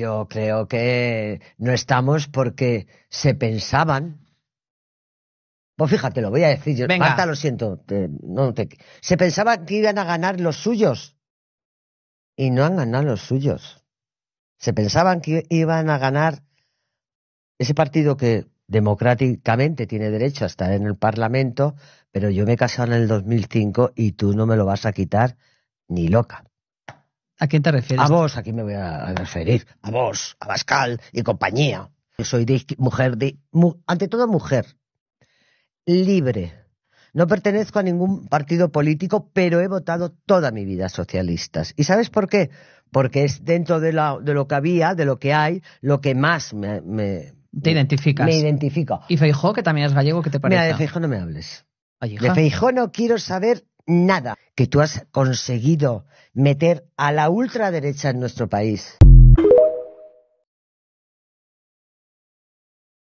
Yo creo que no estamos porque se pensaban. vos pues fíjate, lo voy a decir yo. Marta, lo siento. no te, se pensaban que iban a ganar los suyos. Y no han ganado los suyos. Se pensaban que iban a ganar ese partido que democráticamente tiene derecho a estar en el Parlamento, pero yo me he casado en el 2005 y tú no me lo vas a quitar ni loca. ¿A quién te refieres? A vos, aquí me voy a referir. A vos, a Pascal y compañía. Yo soy mujer, de, ante todo mujer, libre. No pertenezco a ningún partido político, pero he votado toda mi vida socialistas. ¿Y sabes por qué? Porque es dentro de, lo que había, de lo que hay, lo que más me... identifica. Me identifico. Y Feijó, que también es gallego, ¿qué te parece? Mira, de Feijó no me hables. De Feijó no quiero saber nada que tú has conseguido meter a la ultraderecha en nuestro país.